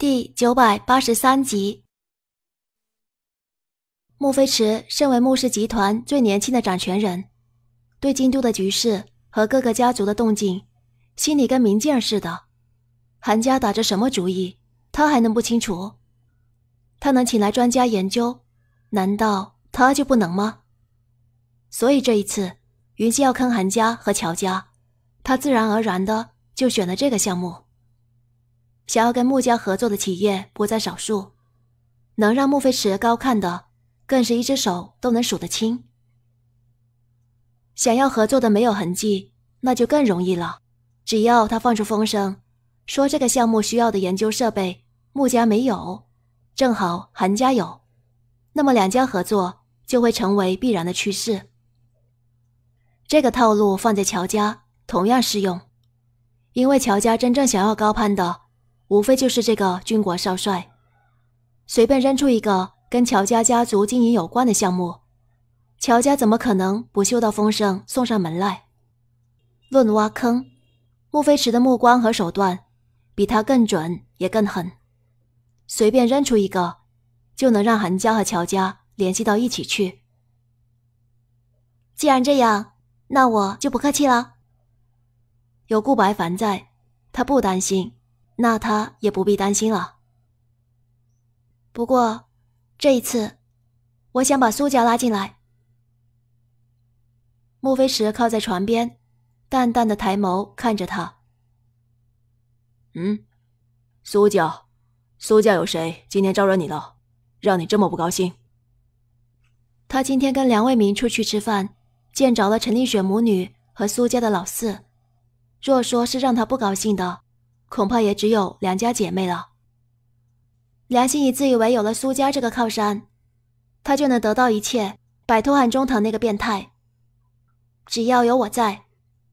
第九百八十三集，穆飞驰身为穆氏集团最年轻的掌权人，对京都的局势和各个家族的动静，心里跟明镜似的。韩家打着什么主意，他还能不清楚？他能请来专家研究，难道他就不能吗？所以这一次，云溪要坑韩家和乔家，他自然而然的就选了这个项目。想要跟穆家合作的企业不在少数，能让穆飞驰高看的，更是一只手都能数得清。想要合作的没有痕迹，那就更容易了。只要他放出风声，说这个项目需要的研究设备穆家没有，正好韩家有，那么两家合作就会成为必然的趋势。这个套路放在乔家同样适用，因为乔家真正想要高攀的。无非就是这个军国少帅，随便扔出一个跟乔家家族经营有关的项目，乔家怎么可能不嗅到风声送上门来？论挖坑，穆飞驰的目光和手段比他更准也更狠，随便扔出一个，就能让韩家和乔家联系到一起去。既然这样，那我就不客气了。有顾白凡在，他不担心。那他也不必担心了。不过，这一次，我想把苏家拉进来。穆非石靠在床边，淡淡的抬眸看着他。嗯，苏家，苏家有谁今天招惹你了，让你这么不高兴？他今天跟梁卫民出去吃饭，见着了陈丽雪母女和苏家的老四，若说是让他不高兴的。恐怕也只有梁家姐妹了。梁心怡自以为有了苏家这个靠山，她就能得到一切，摆脱韩中腾那个变态。只要有我在，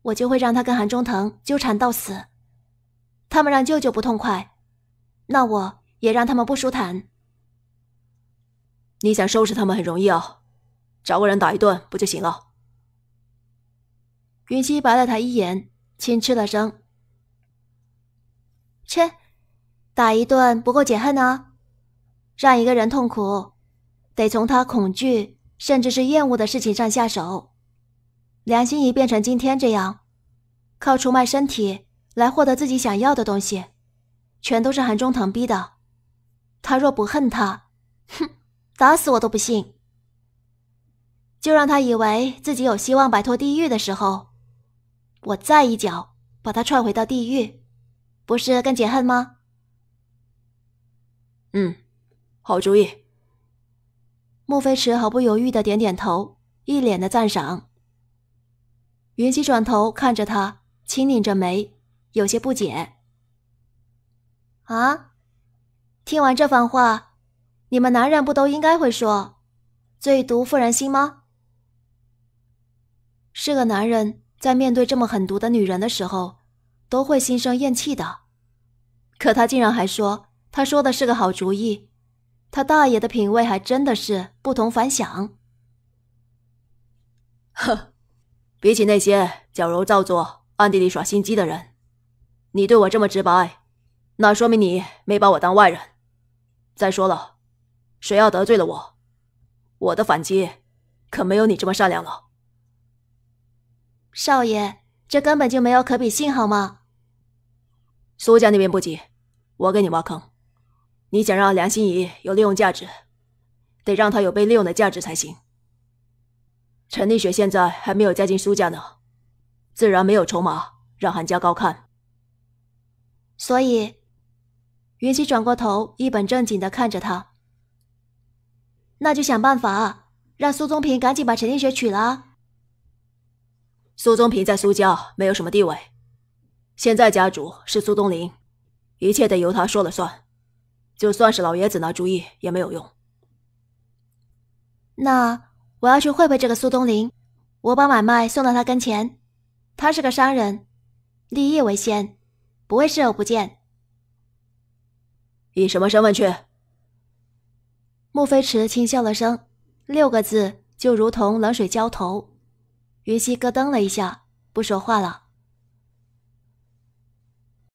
我就会让他跟韩中腾纠缠到死。他们让舅舅不痛快，那我也让他们不舒坦。你想收拾他们很容易啊，找个人打一顿不就行了？云溪白了他一眼，轻嗤了声。切，打一顿不够解恨啊！让一个人痛苦，得从他恐惧甚至是厌恶的事情上下手。梁心怡变成今天这样，靠出卖身体来获得自己想要的东西，全都是韩中堂逼的。他若不恨他，哼，打死我都不信。就让他以为自己有希望摆脱地狱的时候，我再一脚把他踹回到地狱。不是更解恨吗？嗯，好主意。莫飞驰毫不犹豫的点点头，一脸的赞赏。云溪转头看着他，轻拧着眉，有些不解。啊，听完这番话，你们男人不都应该会说“最毒妇人心”吗？是个男人在面对这么狠毒的女人的时候。都会心生厌弃的，可他竟然还说他说的是个好主意，他大爷的品味还真的是不同凡响。呵，比起那些矫揉造作、暗地里耍心机的人，你对我这么直白，那说明你没把我当外人。再说了，谁要得罪了我，我的反击可没有你这么善良了，少爷。这根本就没有可比性，好吗？苏家那边不急，我给你挖坑。你想让梁心怡有利用价值，得让她有被利用的价值才行。陈立雪现在还没有嫁进苏家呢，自然没有筹码让韩家高看。所以，云溪转过头，一本正经的看着他。那就想办法让苏宗平赶紧把陈丽雪娶了。苏宗平在苏家没有什么地位，现在家主是苏东林，一切得由他说了算。就算是老爷子拿主意也没有用。那我要去会会这个苏东林，我把买卖送到他跟前。他是个商人，利益为先，不会视而不见。以什么身份去？莫飞驰轻笑了声，六个字就如同冷水浇头。云溪咯噔了一下，不说话了。